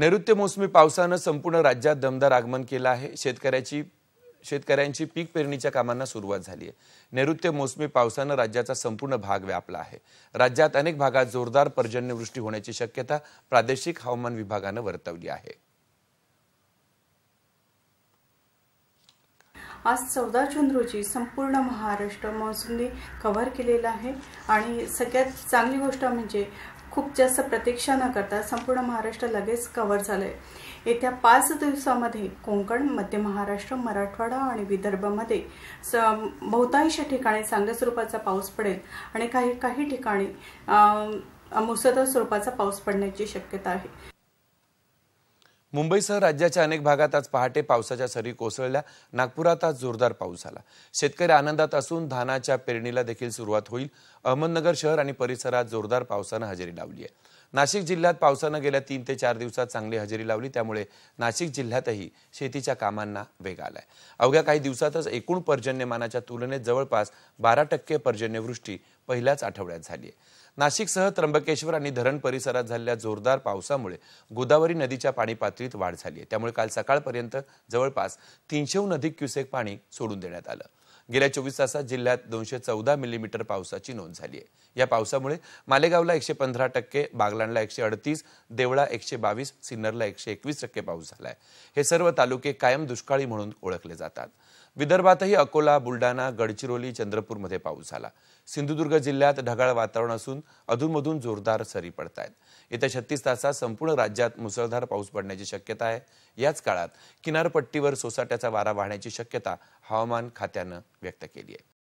नैऋत्य मोसमी पावसानं संपूर्ण राज्यात दमदार आगमन केलं आहे शेतकऱ्याची शेतकऱ्यांची पीक पेरणीच्या कामांना सुरुवात झाली आहे नैऋत्य मोसमी पावसानं राज्याचा संपूर्ण भाग व्यापला आहे राज्यात अनेक भागात जोरदार पर्जन्यवृष्टी होण्याची शक्यता प्रादेशिक हवामान विभागानं वर्तवली आहे आज चौदा जून रोजी संपूर्ण महाराष्ट्र मान्सूनने कव्हर केलेला आहे आणि सगळ्यात चांगली गोष्ट म्हणजे खूप जास्त प्रतीक्षा न करता संपूर्ण महाराष्ट्र लगेच कव्हर झालंय येत्या पाच दिवसामध्ये कोकण मध्य महाराष्ट्र मराठवाडा आणि विदर्भामध्ये बहुतांश ठिकाणी चांगल्या स्वरूपाचा पाऊस पडेल आणि काही काही ठिकाणी मुसळधार स्वरूपाचा पाऊस पडण्याची शक्यता आहे मुंबईसह राज्याच्या अनेक भागात आज पहाटे पावसाच्या सरी कोसळल्या नागपुरात आज जोरदार पाऊस झाला शेतकरी आनंदात असून धानाच्या पेरणीला देखील सुरुवात होईल अहमदनगर शहर आणि परिसरात जोरदार पावसानं हजेरी लावली आहे नाशिक जिल्ह्यात पावसानं गेल्या तीन ते चार दिवसात चांगली हजेरी लावली त्यामुळे नाशिक जिल्ह्यातही शेतीच्या कामांना वेग आलाय अवघ्या काही दिवसातच एकूण पर्जन्यमानाच्या तुलनेत जवळपास बारा टक्के पर्जन्यवृष्टी पहिल्याच आठवड्यात झाली आहे नाशिकसह त्र्यंबकेश्वर आणि धरण परिसरात झालेल्या जोरदार पावसामुळे गोदावरी नदीच्या पाणी पातळीत वाढ झाली आहे त्यामुळे काल सकाळपर्यंत जवळपास तीनशेहून अधिक क्युसेक पाणी सोडून देण्यात आलं गेल्या चोवीस तासात जिल्ह्यात दोनशे चौदा मिलीमीटर पावसाची नोंद झाली आहे या पावसामुळे मालेगावला एकशे पंधरा टक्के बागलाणला एकशे अडतीस देवळा एकशे बावीस सिन्नरला एकशे एकवीस टक्के पाऊस झाला आहे हे सर्व तालुके कायम दुष्काळी म्हणून ओळखले जातात विदर्भातही अकोला बुलढाणा गडचिरोली चंद्रपूरमध्ये पाऊस झाला सिंधुदुर्ग जिल्ह्यात ढगाळ वातावरण असून अधूनमधून जोरदार सरी पडत आहेत येत्या छत्तीस तासात संपूर्ण राज्यात मुसळधार पाऊस पडण्याची शक्यता आहे याच काळात किनारपट्टीवर सोसाट्याचा वारा वाहण्याची शक्यता हवामान खात्यानं व्यक्त केली आहे